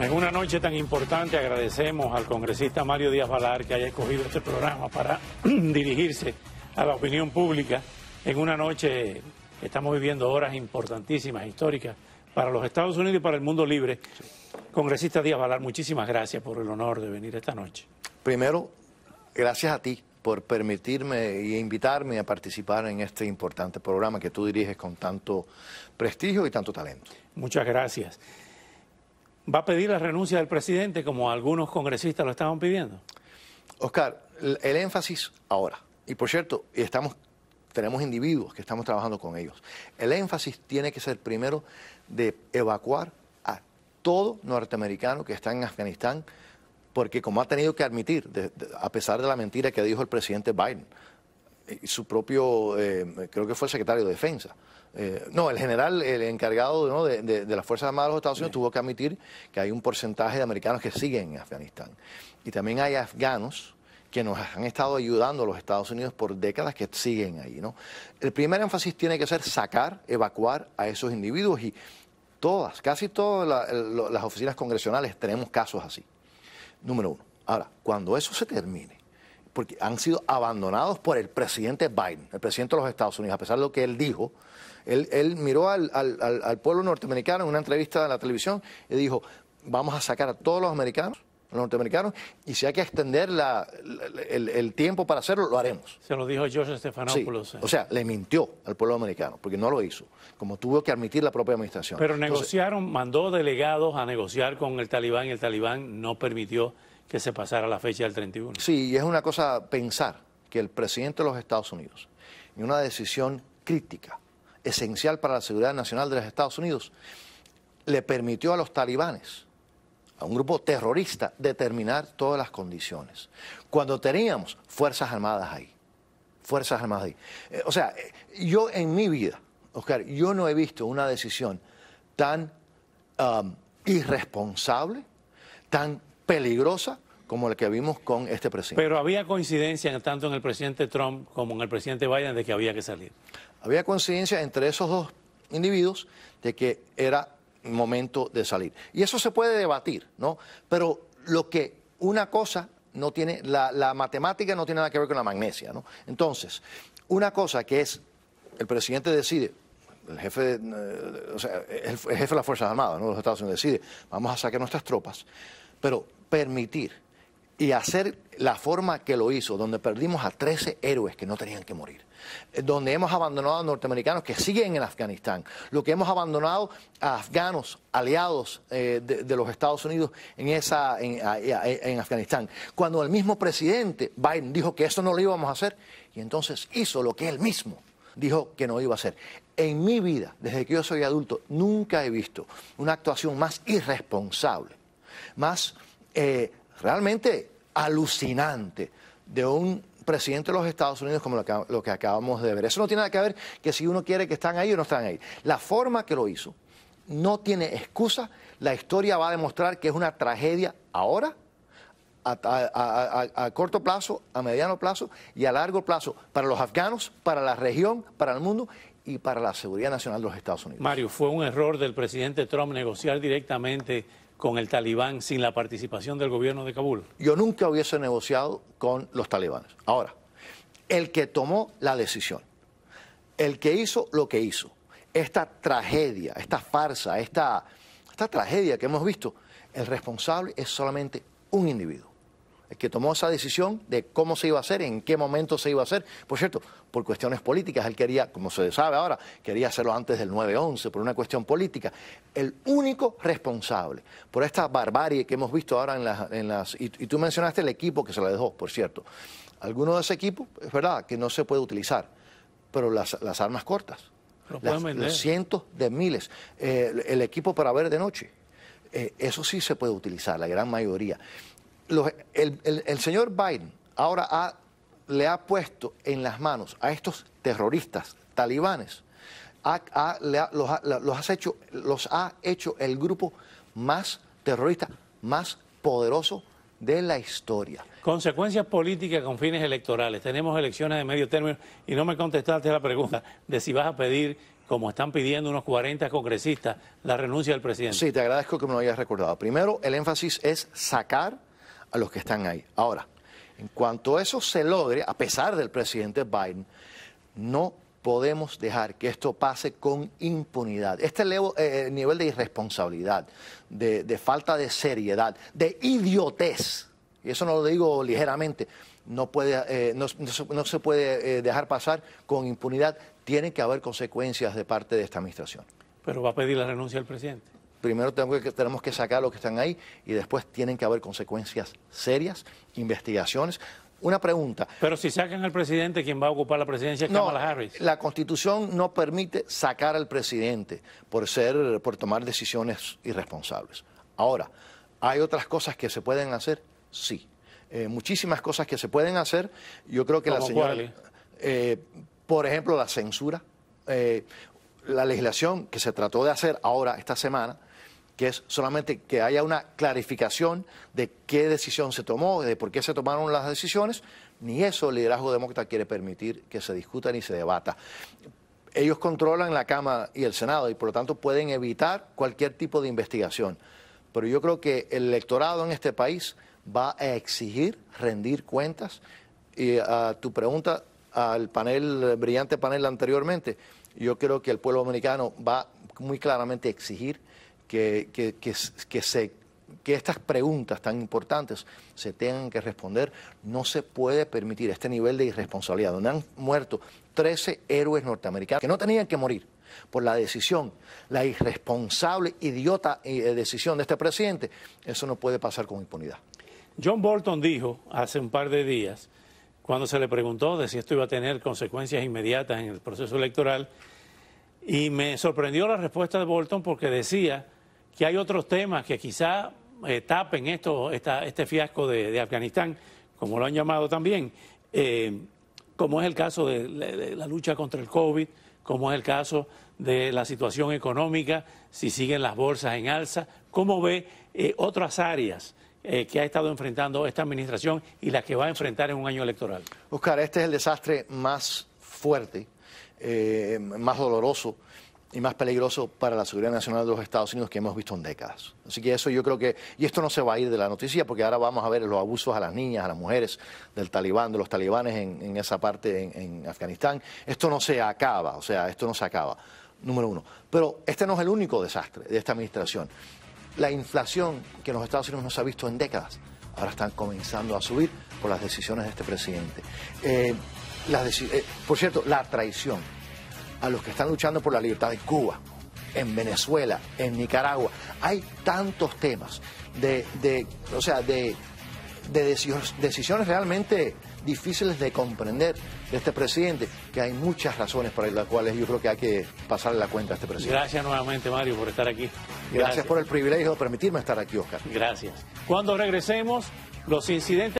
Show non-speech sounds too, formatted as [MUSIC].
En una noche tan importante agradecemos al congresista Mario Díaz Valar que haya escogido este programa para [CLEARS THROAT] dirigirse a la opinión pública. En una noche estamos viviendo horas importantísimas, históricas, para los Estados Unidos y para el mundo libre. Congresista Díaz Valar, muchísimas gracias por el honor de venir esta noche. Primero, gracias a ti por permitirme y invitarme a participar en este importante programa que tú diriges con tanto prestigio y tanto talento. Muchas gracias. ¿Va a pedir la renuncia del presidente como algunos congresistas lo estaban pidiendo? Oscar, el énfasis ahora, y por cierto, estamos, tenemos individuos que estamos trabajando con ellos, el énfasis tiene que ser primero de evacuar a todo norteamericano que está en Afganistán porque como ha tenido que admitir, a pesar de la mentira que dijo el presidente Biden, su propio, eh, creo que fue el secretario de Defensa. Eh, no, el general, el encargado de, las Fuerzas Armadas de los Estados Unidos tuvo que admitir que hay un porcentaje de americanos que siguen en Afganistán. Y también hay afganos que nos han estado ayudando a los Estados Unidos por décadas que siguen ahí. ¿no? El primer énfasis tiene que ser sacar, evacuar a esos individuos y todas, casi todas las oficinas congresionales tenemos casos así número uno. Ahora, cuando eso se termine, porque han sido abandonados por el presidente Biden, el presidente de los Estados Unidos, a pesar de lo que él dijo, él, miró al, al pueblo norteamericano en una entrevista de la televisión y dijo, vamos a sacar a todos los americanos los norteamericanos, y si hay que extender el, tiempo para hacerlo, lo haremos. Se lo dijo George Stephanopoulos. Eh. o sea, le mintió al pueblo americano, porque no lo hizo, como tuvo que admitir la propia administración. Pero negociaron, mandó delegados a negociar con el talibán, y el talibán no permitió que se pasara la fecha del 31. Sí, y es una cosa pensar que el presidente de los Estados Unidos, en una decisión crítica, esencial para la seguridad nacional de los Estados Unidos, le permitió a los talibanes a un grupo terrorista determinar todas las condiciones. Cuando teníamos Fuerzas Armadas ahí. Fuerzas Armadas ahí. Eh, o sea, eh, yo en mi vida, Oscar, yo no he visto una decisión tan irresponsable, tan peligrosa como la que vimos con este presidente. Pero había coincidencia tanto en el presidente Trump como en el presidente Biden de que había que salir. Había coincidencia entre esos dos individuos de que era momento de salir. Y eso se puede debatir, ¿no? Pero lo que una cosa no tiene, la, matemática no tiene nada que ver con la magnesia, ¿no? Entonces, una cosa que es, el presidente decide, el jefe, de, eh, o sea, el, jefe de las Fuerzas Armadas, ¿no? Los Estados Unidos decide, vamos a sacar nuestras tropas, pero permitir y hacer la forma que lo hizo, donde perdimos a 13 héroes que no tenían que morir, eh, donde hemos abandonado a norteamericanos que siguen en Afganistán, lo que hemos abandonado a afganos aliados eh, de, los Estados Unidos en, esa, en, Afganistán. Cuando el mismo presidente Biden dijo que eso no lo íbamos a hacer, y entonces hizo lo que él mismo dijo que no iba a hacer. En mi vida, desde que yo soy adulto, nunca he visto una actuación más irresponsable, más... Eh, realmente alucinante de un presidente de los Estados Unidos como lo que, acabamos de ver. Eso no tiene nada que ver que si uno quiere que están ahí o no están ahí. La forma que lo hizo no tiene excusa. La historia va a demostrar que es una tragedia ahora, a corto plazo, a mediano plazo y a largo plazo para los afganos, para la región, para el mundo y para la seguridad nacional de los Estados Unidos. Mario, fue un error del presidente Trump negociar directamente con el talibán sin la participación del gobierno de Kabul? Yo nunca hubiese negociado con los talibanes. Ahora, el que tomó la decisión, el que hizo lo que hizo, esta tragedia, esta farsa, esta, esta tragedia que hemos visto, el responsable es solamente un individuo que tomó esa decisión de cómo se iba a hacer, en qué momento se iba a hacer. Por cierto, por cuestiones políticas, él quería, como se sabe ahora, quería hacerlo antes del 9-11, por una cuestión política. El único responsable por esta barbarie que hemos visto ahora en las... y, tú mencionaste el equipo que se la dejó, por cierto. Alguno de ese equipo, es verdad, que no se puede utilizar, pero las, armas cortas, los cientos de miles, eh, el equipo para ver de noche. Eh, eso sí se puede utilizar, la gran mayoría el, señor Biden ahora le ha puesto en las manos a estos terroristas talibanes, los, los ha hecho el grupo más terrorista, más poderoso de la historia. Consecuencias políticas con fines electorales. Tenemos elecciones de medio término y no me contestaste la pregunta de si vas a pedir, como están pidiendo unos 40 congresistas, la renuncia del presidente. Sí, te agradezco que me lo hayas recordado. Primero, el énfasis es sacar a los que están ahí. Ahora, en cuanto eso se logre, a pesar del presidente Biden, no podemos dejar que esto pase con impunidad. Este eh, eh, nivel de irresponsabilidad, de, falta de seriedad, de idiotez, y eso no lo digo ligeramente, no, puede, eh, no, se puede dejar pasar con impunidad. Tiene que haber consecuencias de parte de esta administración. Pero va a pedir la renuncia del presidente primero tenemos que sacar a los que están ahí y después tienen que haber consecuencias serias, investigaciones. Una pregunta. Pero si sacan al presidente, ¿quién va a ocupar la presidencia Kamala Harris? La Constitución no permite sacar al presidente por ser, por tomar decisiones irresponsables. Ahora, ¿hay otras cosas que se pueden hacer? Sí. Eh, muchísimas cosas que se pueden hacer. Yo creo que la señora. Eh, por ejemplo, la censura. Eh, la legislación que se trató de hacer ahora, esta semana, que es solamente que haya una clarificación de qué decisión se tomó, de por qué se tomaron las decisiones, ni eso el liderazgo demócrata quiere permitir que se discuta ni se debata. Ellos controlan la Cámara y el Senado y por lo tanto pueden evitar cualquier tipo de investigación. Pero yo creo que el electorado en este país va a exigir rendir cuentas. Y a ah, tu pregunta al panel, brillante panel anteriormente, yo creo que el pueblo americano va muy claramente a exigir que, que, se que estas preguntas tan importantes se tengan que responder. No se puede permitir este nivel de irresponsabilidad, donde han muerto 13 héroes norteamericanos que no tenían que morir por la decisión, la irresponsable, idiota eh, decisión de este presidente. Eso no puede pasar con impunidad. John Bolton dijo hace un par de días cuando se le preguntó de si esto iba a tener consecuencias inmediatas en el proceso electoral. Y me sorprendió la respuesta de Bolton porque decía que hay otros temas que quizá eh, tapen esto, este fiasco de, Afganistán, como lo han llamado también, eh, como es el caso de la, lucha contra el COVID, como es el caso de la situación económica, si siguen las bolsas en alza, cómo ve eh, otras áreas eh, que ha estado enfrentando esta administración y la que va a enfrentar en un año electoral. Oscar, este es el desastre más fuerte, eh, más doloroso y más peligroso para la seguridad nacional de los Estados Unidos que hemos visto en décadas. Así que eso yo creo que, y esto no se va a ir de la noticia porque ahora vamos a ver los abusos a las niñas, a las mujeres del talibán, de los talibanes en, esa parte en, Afganistán. Esto no se acaba, o sea, esto no se acaba, número uno. Pero este no es el único desastre de esta administración. La inflación que en los Estados Unidos no se ha visto en décadas, ahora están comenzando a subir por las decisiones de este presidente. Eh, las eh, por cierto, la traición a los que están luchando por la libertad en Cuba, en Venezuela, en Nicaragua. Hay tantos temas de, de o sea, de de decisiones realmente difíciles de comprender de este presidente, que hay muchas razones para las cuales yo creo que hay que pasarle la cuenta a este presidente. Gracias nuevamente, Mario, por estar aquí. Gracias, Gracias por el privilegio de permitirme estar aquí, Oscar. Gracias. Cuando regresemos, los incidentes...